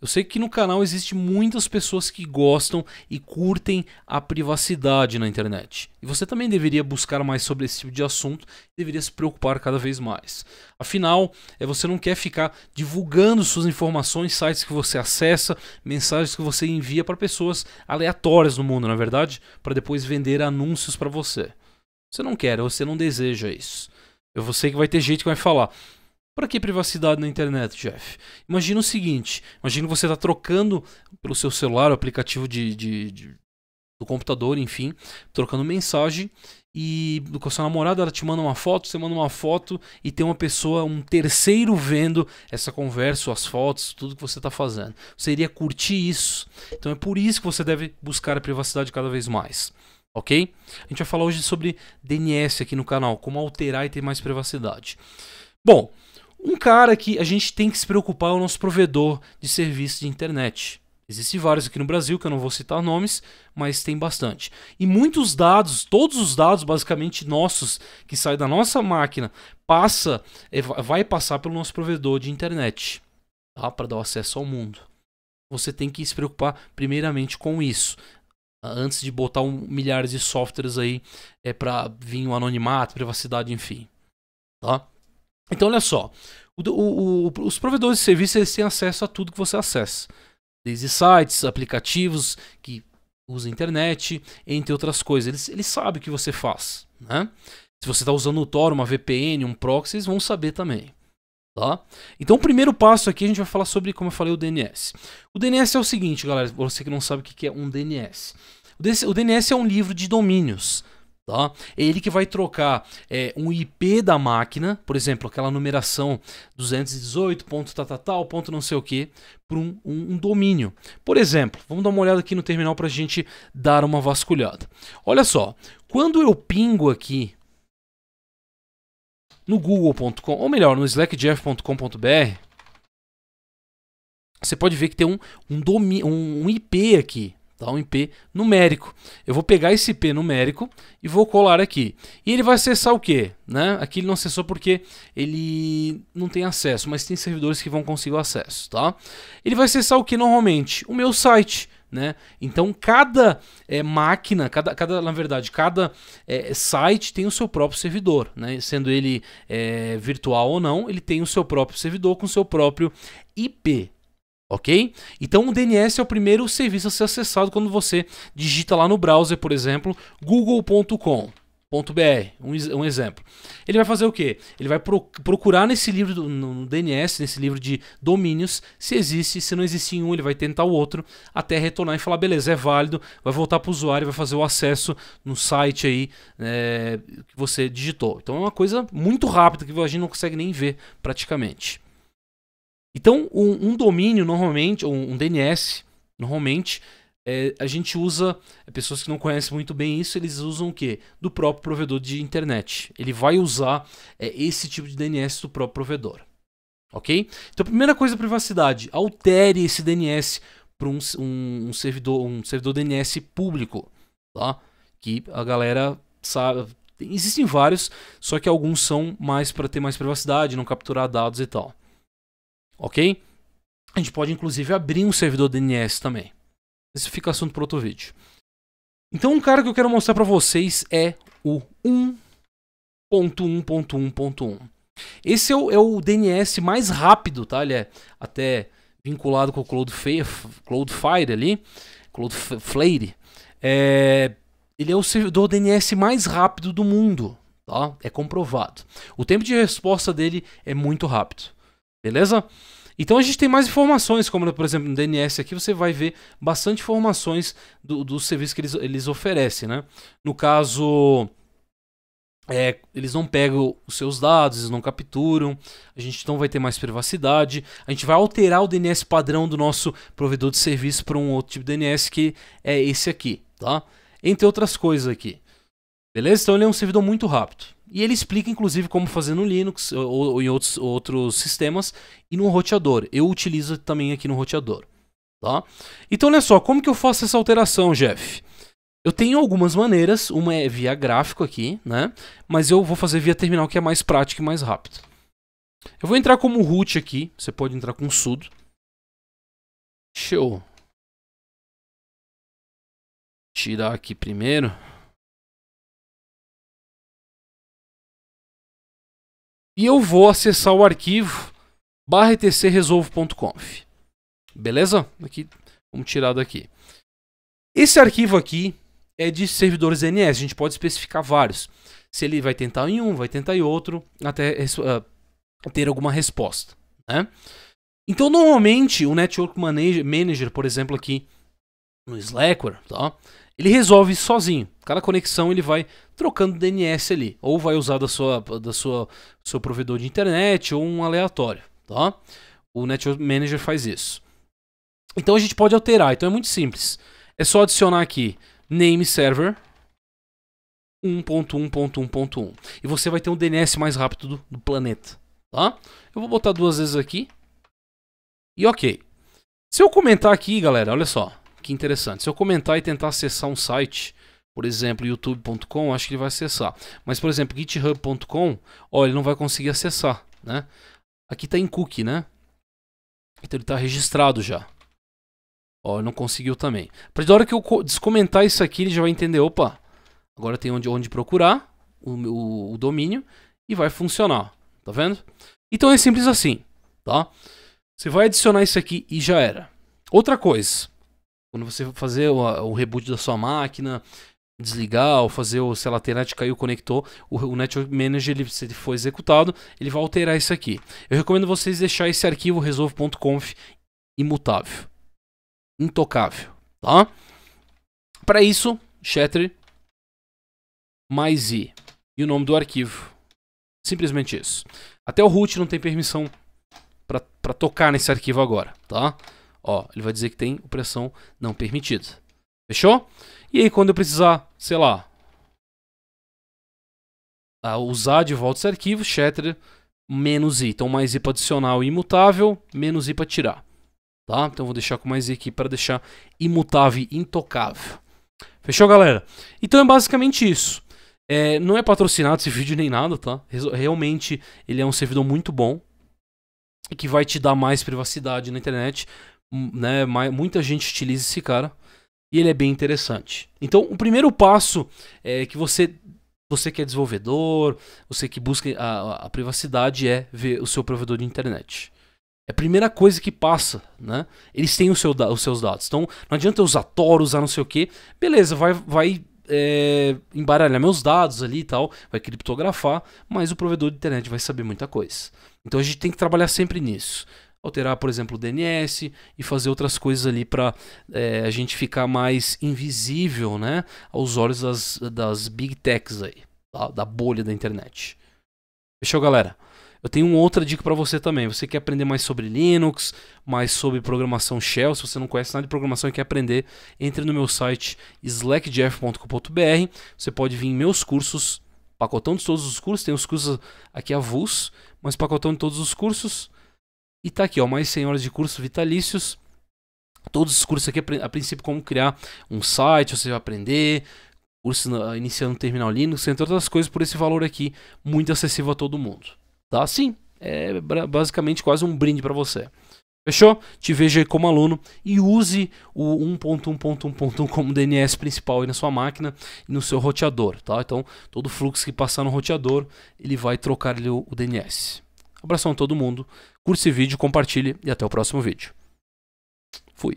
Eu sei que no canal existe muitas pessoas que gostam e curtem a privacidade na internet. E você também deveria buscar mais sobre esse tipo de assunto, deveria se preocupar cada vez mais. Afinal, é você não quer ficar divulgando suas informações, sites que você acessa, mensagens que você envia para pessoas aleatórias no mundo, na é verdade, para depois vender anúncios para você. Você não quer, você não deseja isso. Eu sei que vai ter gente que vai falar: para que privacidade na internet, Jeff? Imagina o seguinte: imagina você está trocando pelo seu celular, o aplicativo de, de, de, do computador, enfim, trocando mensagem e com a sua namorada ela te manda uma foto, você manda uma foto e tem uma pessoa, um terceiro vendo essa conversa, as fotos, tudo que você está fazendo. Você iria curtir isso. Então é por isso que você deve buscar a privacidade cada vez mais. Ok? A gente vai falar hoje sobre DNS aqui no canal, como alterar e ter mais privacidade. Bom, um cara que a gente tem que se preocupar é o nosso provedor de serviço de internet. Existem vários aqui no Brasil, que eu não vou citar nomes, mas tem bastante. E muitos dados, todos os dados basicamente nossos, que saem da nossa máquina, passa, é, vai passar pelo nosso provedor de internet tá? para dar acesso ao mundo. Você tem que se preocupar primeiramente com isso. Antes de botar um, milhares de softwares aí é, para vir o anonimato, privacidade, enfim. Tá? Então, olha só. O, o, o, os provedores de serviços eles têm acesso a tudo que você acessa. Desde sites, aplicativos que usam internet, entre outras coisas. Eles, eles sabem o que você faz. Né? Se você está usando o Tor, uma VPN, um proxy, eles vão saber também. Tá? Então o primeiro passo aqui a gente vai falar sobre, como eu falei, o DNS. O DNS é o seguinte, galera, você que não sabe o que é um DNS. O DNS é um livro de domínios. Tá? É ele que vai trocar é, um IP da máquina, por exemplo, aquela numeração 218 ponto tal, tal, tal ponto não sei o que, por um, um, um, domínio. Por exemplo, vamos dar uma olhada aqui no terminal para a gente dar uma vasculhada. Olha só, quando eu pingo aqui no google.com, ou melhor, no slackjeff.com.br, você pode ver que tem um, um, um IP aqui, tá? um IP numérico. Eu vou pegar esse IP numérico e vou colar aqui. E ele vai acessar o quê? Né? Aqui ele não acessou porque ele não tem acesso, mas tem servidores que vão conseguir o acesso. Tá? Ele vai acessar o que normalmente? O meu site. Né? Então cada é, máquina, cada, cada, na verdade, cada é, site tem o seu próprio servidor, né? sendo ele é, virtual ou não, ele tem o seu próprio servidor com o seu próprio IP ok? Então o DNS é o primeiro serviço a ser acessado quando você digita lá no browser, por exemplo, google.com. .br, um, um, exemplo. Ele vai fazer o quê? Ele vai pro, procurar nesse livro do, no, no DNS, nesse livro de domínios, se existe, se não existe um, ele vai tentar o outro até retornar e falar, beleza, é válido, vai voltar para o usuário, vai fazer o acesso no site aí é, que você digitou. Então é uma coisa muito rápida que a gente não consegue nem ver praticamente. Então, um, um domínio normalmente, ou um, DNS, normalmente, é, a gente usa. É, pessoas que não conhecem muito bem isso, eles usam o quê? Do próprio provedor de internet. Ele vai usar é, esse tipo de DNS do próprio provedor. Ok? Então, primeira coisa, é privacidade. Altere esse DNS para um, um, servidor, um servidor DNS público. Tá? Que a galera sabe. Existem vários, só que alguns são mais para ter mais privacidade, não capturar dados e tal ok? A gente pode inclusive abrir um servidor DNS também. Esse fica assunto para outro vídeo. Então, um cara que eu quero mostrar para vocês é o 1.1.1.1. Esse é o, é o, DNS mais rápido, tá? Ele é até vinculado com o Cloudflare, ali, Cloudflare. É, ele é o servidor DNS mais rápido do mundo, tá? É comprovado. O tempo de resposta dele é muito rápido. Beleza? Então a gente tem mais informações, como por exemplo no DNS aqui você vai ver bastante informações do, do serviço que eles, eles oferecem, né? No caso, é, eles não pegam os seus dados, eles não capturam, a gente não vai ter mais privacidade, a gente vai alterar o DNS padrão do nosso provedor de serviço para um outro tipo de DNS que é esse aqui, tá? Entre outras coisas aqui. Beleza? Então ele é um servidor muito rápido. E ele explica, inclusive, como fazer no Linux ou, ou em outros, outros sistemas e no roteador. Eu utilizo também aqui no roteador. Tá? Então, olha só, como que eu faço essa alteração, Jeff? Eu tenho algumas maneiras, uma é via gráfico aqui, né? Mas eu vou fazer via terminal que é mais prático e mais rápido. Eu vou entrar como root aqui, você pode entrar com sudo. Deixa eu tirar aqui primeiro. e eu vou acessar o arquivo barra Beleza? Aqui, vamos tirar daqui. Esse arquivo aqui é de servidores DNS, a gente pode especificar vários. Se ele vai tentar em um, vai tentar em outro, até uh, ter alguma resposta. Né? Então, normalmente, o Network Manager, por exemplo, aqui no Slackware, tá? ele resolve sozinho. Cada conexão ele vai trocando DNS ali, ou vai usar da sua, da sua seu provedor de internet ou um aleatório, tá? O Network Manager faz isso. Então a gente pode alterar. Então é muito simples. É só adicionar aqui name server 1.1.1.1 e você vai ter um DNS mais rápido do, do planeta, tá? Eu vou botar duas vezes aqui e ok. Se eu comentar aqui, galera, olha só interessante. Se eu comentar e tentar acessar um site, por exemplo, youtube.com, acho que ele vai acessar. Mas, por exemplo, github.com, ó, ele não vai conseguir acessar, né? Aqui está em cookie, né? Então ele está registrado já. Ó, não conseguiu também. A partir da hora que eu descomentar isso aqui, ele já vai entender, opa, agora tem onde, onde procurar o, o, o domínio e vai funcionar, tá vendo? Então é simples assim, tá? Você vai adicionar isso aqui e já era. Outra coisa, quando você fazer o, o reboot da sua máquina, desligar ou fazer o, sei lá, a o caiu, conectou, o, o, Network Manager, ele, se ele for executado, ele vai alterar isso aqui. Eu recomendo vocês deixar esse arquivo resolve.conf imutável, intocável, tá? Para isso, shatter mais i e o nome do arquivo. Simplesmente isso. Até o root não tem permissão para tocar nesse arquivo agora, tá? Ó, ele vai dizer que tem opressão não permitida. Fechou? E aí quando eu precisar, sei lá, ah, usar de volta esse arquivo, shatter menos i. Então mais i para adicionar o imutável, menos i para tirar. Tá? Então vou deixar com mais i aqui para deixar imutável e intocável. Fechou, galera? Então é basicamente isso. É, não é patrocinado esse vídeo nem nada, tá? Realmente ele é um servidor muito bom e que vai te dar mais privacidade na internet né, muita gente utiliza esse cara e ele é bem interessante. Então, o primeiro passo é que você você que é desenvolvedor, você que busca a, a privacidade é ver o seu provedor de internet. É a primeira coisa que passa, né? Eles têm seu, os seus dados. Então, não adianta eu usar Tor, usar não sei o que. Beleza, vai, vai é, embaralhar meus dados ali e tal, vai criptografar, mas o provedor de internet vai saber muita coisa. Então a gente tem que trabalhar sempre nisso alterar, por exemplo, o DNS e fazer outras coisas ali para é, a gente ficar mais invisível né, aos olhos das, das big techs aí, da, da bolha da internet. Fechou, galera? Eu tenho outra dica para você também. Você quer aprender mais sobre Linux, mais sobre programação Shell, se você não conhece nada de programação e quer aprender, entre no meu site slackjeff.com.br. Você pode vir em meus cursos, pacotão de todos os cursos, tem os cursos aqui Vus, mas pacotão de todos os cursos. E tá aqui, ó, mais 100 horas de curso vitalícios. Todos os cursos aqui, a princípio, como criar um site, você vai aprender, curso iniciando o terminal Linux, entre outras coisas, por esse valor aqui, muito acessível a todo mundo. Tá? Sim, é basicamente quase um brinde para você. Fechou? Te vejo aí como aluno e use o 1.1.1.1 como DNS principal aí na sua máquina e no seu roteador, tá? Então, todo fluxo que passar no roteador, ele vai trocar ali o, o DNS. Abração a todo mundo. Curse vídeo, compartilhe e até o próximo vídeo. Fui.